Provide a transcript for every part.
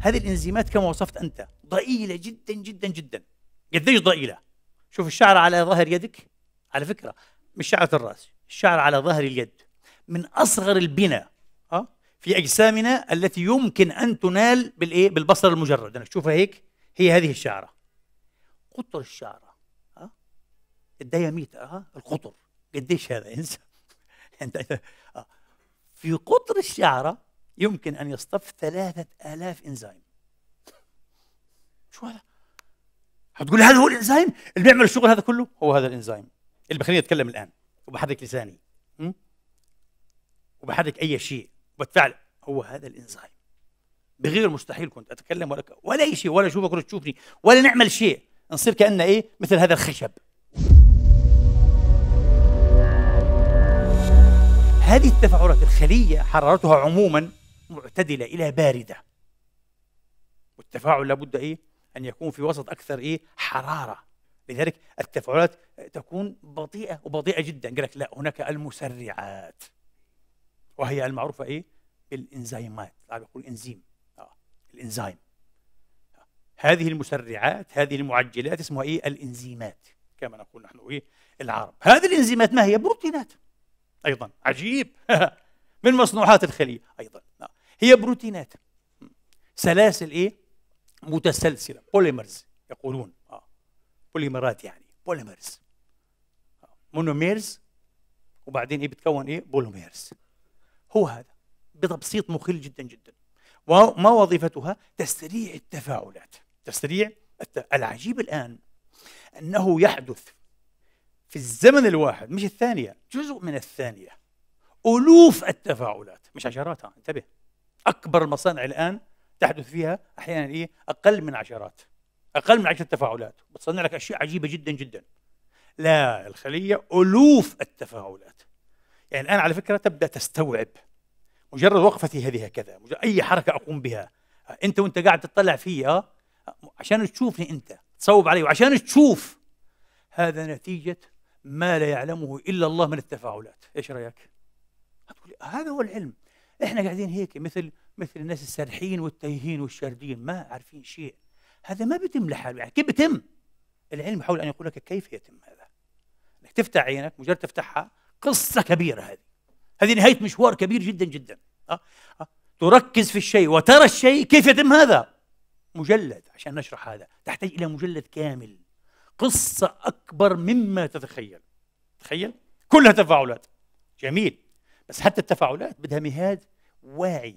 هذه الانزيمات كما وصفت انت ضئيله جدا جدا جدا قديش ضئيله شوف الشعر على ظهر يدك على فكره مش شعره الراس الشعر على ظهر اليد من اصغر البنى ها آه، في اجسامنا التي يمكن ان تنال بالايه بالبصر المجرد انك تشوفها هيك هي هذه الشعره قطر الشعره ها آه، الدياميتر ها آه، القطر قديش هذا انسى في قطر الشعره يمكن أن يصطف ثلاثة آلاف إنزيم شو هذا؟ هتقول هذا هو الإنزيم اللي بيعمل الشغل هذا كله هو هذا الإنزيم اللي بخليني أتكلم الآن وبحرك لساني وبحرك أي شيء وبتفعل هو هذا الإنزيم بغير مستحيل كنت أتكلم ولا ولا أي شيء ولا أشوفك ولا تشوفني ولا نعمل شيء نصير كأننا إيه مثل هذا الخشب هذه التفاعلات الخلية حرارتها عموما معتدلة إلى باردة والتفاعل لابد إيه أن يكون في وسط أكثر إيه حرارة لذلك التفاعلات تكون بطيئة وبطيئة جدا قال لك لا هناك المسرعات وهي المعروفة إيه بالإنزيمات العرب يقول إنزيم آه. الإنزيم آه. هذه المسرعات هذه المعجلات اسمها إيه الإنزيمات كما نقول نحن إيه العرب هذه الإنزيمات ما هي بروتينات أيضا عجيب من مصنوعات الخلية أيضا آه. هي بروتينات سلاسل ايه متسلسله بوليمرز يقولون اه بوليمرات يعني بوليمرز مونوميرز آه. وبعدين ايه بتكون ايه بوليميرز هو هذا بتبسيط مخل جدا جدا وما وظيفتها تسريع التفاعلات تسريع الت... العجيب الان انه يحدث في الزمن الواحد مش الثانيه جزء من الثانيه الوف التفاعلات مش عشرات آه. انتبه اكبر المصانع الان تحدث فيها احيانا ايه اقل من عشرات اقل من عشر تفاعلات بتصنع لك اشياء عجيبه جدا جدا لا الخليه الوف التفاعلات يعني الان على فكره تبدا تستوعب مجرد وقفتي هذه هكذا اي حركه اقوم بها انت وانت قاعد تطلع فيا آه، عشان تشوفني انت تصوب علي وعشان تشوف هذا نتيجه ما لا يعلمه الا الله من التفاعلات ايش رايك هذا هو العلم احنا قاعدين هيك مثل مثل الناس السارحين والتايهين والشاردين ما عارفين شيء هذا ما بيتم لحاله يعني كيف بيتم؟ العلم حول ان يقول لك كيف يتم هذا انك تفتح عينك مجرد تفتحها قصه كبيره هذه هذه نهايه مشوار كبير جدا جدا أه؟ أه؟ تركز في الشيء وترى الشيء كيف يتم هذا مجلد عشان نشرح هذا تحتاج الى مجلد كامل قصه اكبر مما تتخيل تخيل كلها تفاعلات جميل بس حتى التفاعلات بدها مهاد واعي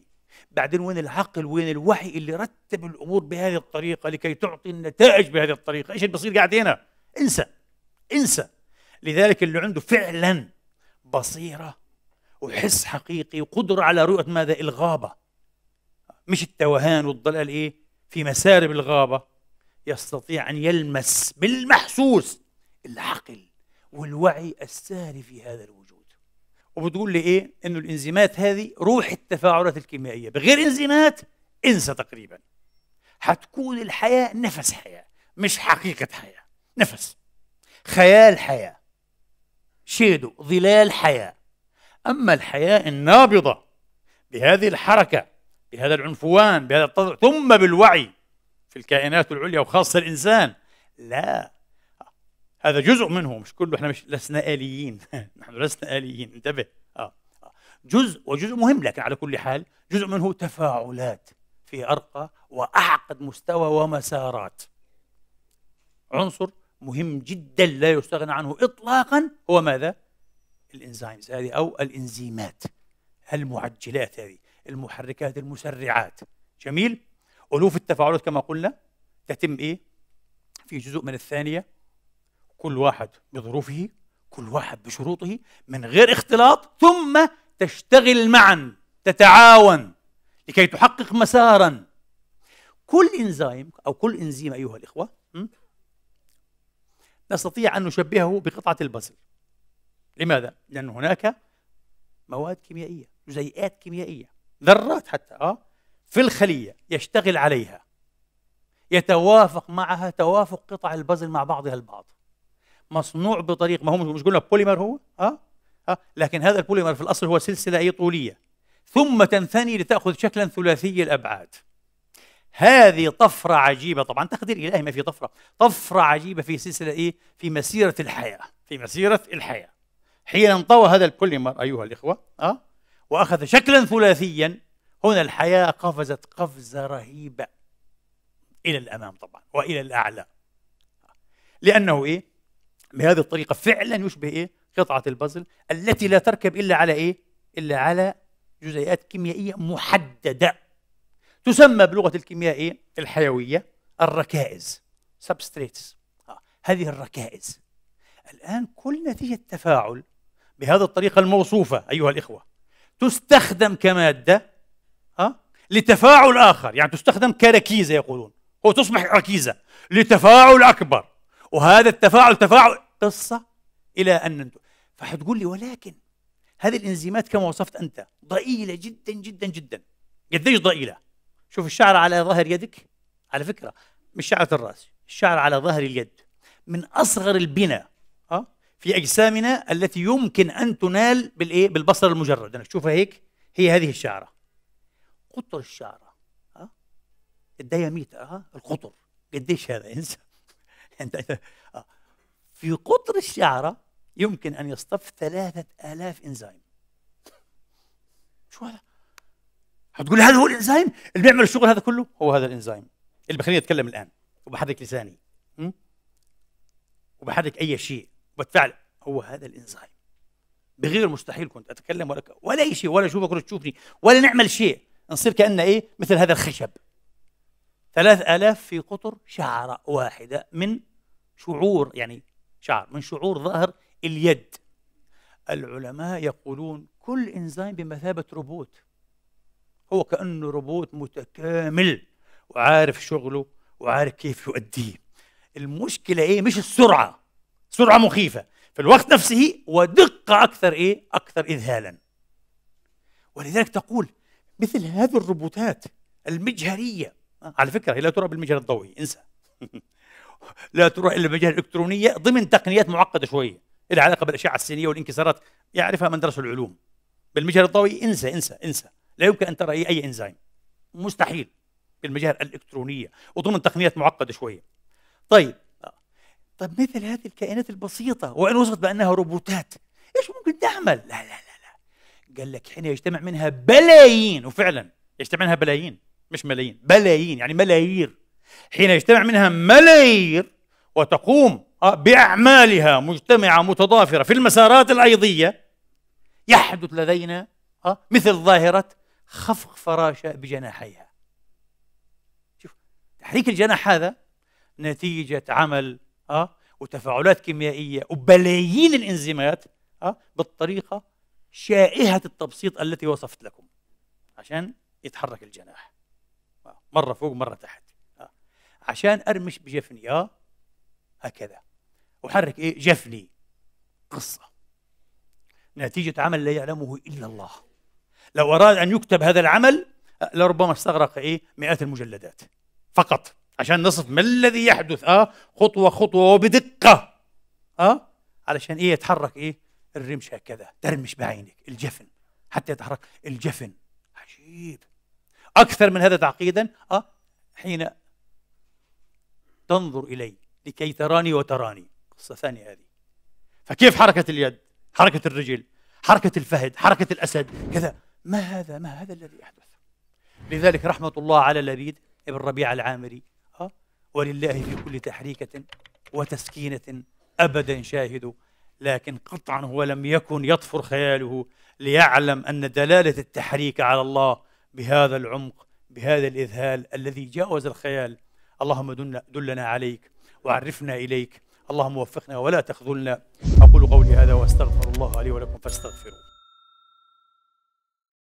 بعدين وين العقل وين الوحي اللي رتب الامور بهذه الطريقه لكي تعطي النتائج بهذه الطريقه ايش اللي بصير قاعد هنا انسى انسى لذلك اللي عنده فعلا بصيره وحس حقيقي وقدره على رؤيه ماذا الغابه مش التوهان والضلال ايه في مسارب الغابه يستطيع ان يلمس بالمحسوس العقل والوعي الساري في هذا الوجود وبتقول لي ايه انه الانزيمات هذه روح التفاعلات الكيميائيه بغير انزيمات انسى تقريبا حتكون الحياه نفس حياه مش حقيقه حياه نفس خيال حياه شيدو ظلال حياه اما الحياه النابضه بهذه الحركه بهذا العنفوان بهذا التضع ثم بالوعي في الكائنات العليا وخاصه الانسان لا هذا جزء منه مش كله احنا مش لسنا آليين نحن لسنا آليين انتبه آه. جزء وجزء مهم لكن على كل حال جزء منه تفاعلات في أرقى وأعقد مستوى ومسارات عنصر مهم جدا لا يستغنى عنه إطلاقا هو ماذا؟ الإنزيمز هذه أو الإنزيمات المعجلات هذه المحركات المسرعات جميل ألوف التفاعلات كما قلنا تتم إيه؟ في جزء من الثانية كل واحد بظروفه كل واحد بشروطه من غير اختلاط ثم تشتغل معا تتعاون لكي تحقق مسارا كل انزيم او كل انزيم ايها الاخوه نستطيع ان نشبهه بقطعه البازل لماذا؟ لان هناك مواد كيميائيه جزيئات كيميائيه ذرات حتى اه في الخليه يشتغل عليها يتوافق معها توافق قطع البازل مع بعضها البعض مصنوع بطريق ما هو مش قلنا بوليمر هو اه اه لكن هذا البوليمر في الاصل هو سلسله اي طوليه ثم تنثني لتاخذ شكلا ثلاثي الابعاد هذه طفره عجيبه طبعا تقدير الهي ما في طفره طفره عجيبه في سلسله ايه في مسيره الحياه في مسيره الحياه حين انطوى هذا البوليمر ايها الاخوه اه واخذ شكلا ثلاثيا هنا الحياه قفزت قفزه رهيبه الى الامام طبعا والى الاعلى لانه ايه بهذه الطريقه فعلا يشبه ايه قطعه البازل التي لا تركب الا على ايه الا على جزيئات كيميائيه محدده تسمى بلغه الكيمياء ايه الحيويه الركائز سبستريتس آه، هذه الركائز الان كل نتيجه تفاعل بهذه الطريقه الموصوفه ايها الاخوه تستخدم كماده ها آه، لتفاعل اخر يعني تستخدم كركيزه يقولون وتصبح ركيزه لتفاعل اكبر وهذا التفاعل تفاعل قصة إلى أن ننتهي فحتقول لي ولكن هذه الإنزيمات كما وصفت أنت ضئيلة جدا جدا جدا قديش ضئيلة شوف الشعر على ظهر يدك على فكرة مش شعرة الرأس الشعر على ظهر اليد من أصغر البنى في أجسامنا التي يمكن أن تنال بالإيه؟ بالبصر المجرد أنا تشوفها هيك هي هذه الشعرة قطر الشعرة ها قد ها القطر قديش هذا انسان انت آه. في قطر الشعرة يمكن أن يصطف ثلاثة آلاف إنزيم شو هذا؟ هتقول هذا هو الإنزيم اللي بيعمل الشغل هذا كله هو هذا الإنزيم اللي بخليني أتكلم الآن وبحرك لساني وبحرك أي شيء وبتفعل هو هذا الإنزيم بغير مستحيل كنت أتكلم ولا ولا أي شيء ولا أشوفك ولا تشوفني ولا نعمل شيء نصير كأننا إيه مثل هذا الخشب ثلاث آلاف في قطر شعرة واحدة من شعور يعني شعر من شعور ظهر اليد العلماء يقولون كل إنزيم بمثابة روبوت هو كأنه روبوت متكامل وعارف شغله وعارف كيف يؤديه المشكلة إيه مش السرعة سرعة مخيفة في الوقت نفسه ودقة أكثر إيه أكثر إذهالا ولذلك تقول مثل هذه الروبوتات المجهرية على فكرة هي لا ترى بالمجهر الضوئي انسى لا تروح الا المجال الالكترونيه ضمن تقنيات معقده شويه لها علاقه بالاشعه السينيه والانكسارات يعرفها من درسوا العلوم بالمجهر الضوئي انسى انسى انسى لا يمكن ان ترى اي انزيم مستحيل بالمجال الالكترونيه وضمن تقنيات معقده شويه طيب طيب مثل هذه الكائنات البسيطه وان وصفت بانها روبوتات ايش ممكن تعمل لا لا لا لا قال لك حين يجتمع منها بلايين وفعلا يجتمع منها بلايين مش ملايين بلايين يعني ملايير حين يجتمع منها ملايير وتقوم بأعمالها مجتمعة متضافرة في المسارات الأيضية يحدث لدينا آه، مثل ظاهرة خفق فراشة بجناحيها شوف تحريك الجناح هذا نتيجة عمل آه، وتفاعلات كيميائية وبلايين الإنزيمات آه، بالطريقة شائهة التبسيط التي وصفت لكم عشان يتحرك الجناح مرة فوق مرة تحت عشان ارمش بجفني اه هكذا احرك ايه جفني قصه نتيجه عمل لا يعلمه الا الله لو اراد ان يكتب هذا العمل لربما استغرق ايه مئات المجلدات فقط عشان نصف ما الذي يحدث اه خطوه خطوه وبدقه اه علشان ايه يتحرك ايه الرمش هكذا ترمش بعينك الجفن حتى يتحرك الجفن عجيب اكثر من هذا تعقيدا اه حين تنظر إلي لكي تراني وتراني قصة ثانية هذه فكيف حركة اليد حركة الرجل حركة الفهد حركة الأسد كذا ما هذا ما هذا الذي أحدث لذلك رحمة الله على لبيد ابن ربيع العامري ها آه، ولله في كل تحريكة وتسكينة أبدا شاهد لكن قطعا هو لم يكن يطفر خياله ليعلم أن دلالة التحريك على الله بهذا العمق بهذا الإذهال الذي جاوز الخيال اللهم دلنا عليك وعرفنا إليك اللهم وفقنا ولا تخذلنا أقول قولي هذا وأستغفر الله لي ولكم فاستغفروه